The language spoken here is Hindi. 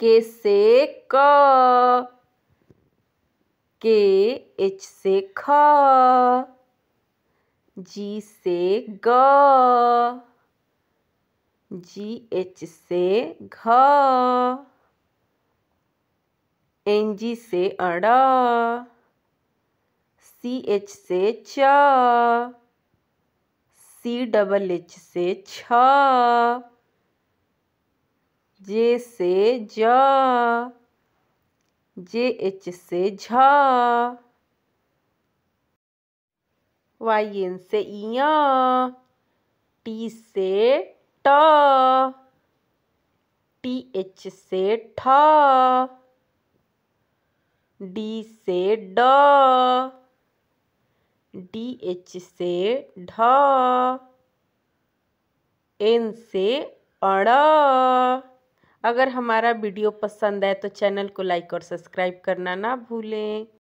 के से क के एच से ख जी से ग जी एच से घ एन जी से अड़ सी एच से च सी डबल एच से छ जे से ज जे एच से झ वाई एन से इय टी से ट टी एच से ठ डी से ड डी एच से ढ एन से अड़ अगर हमारा वीडियो पसंद है तो चैनल को लाइक और सब्सक्राइब करना ना भूलें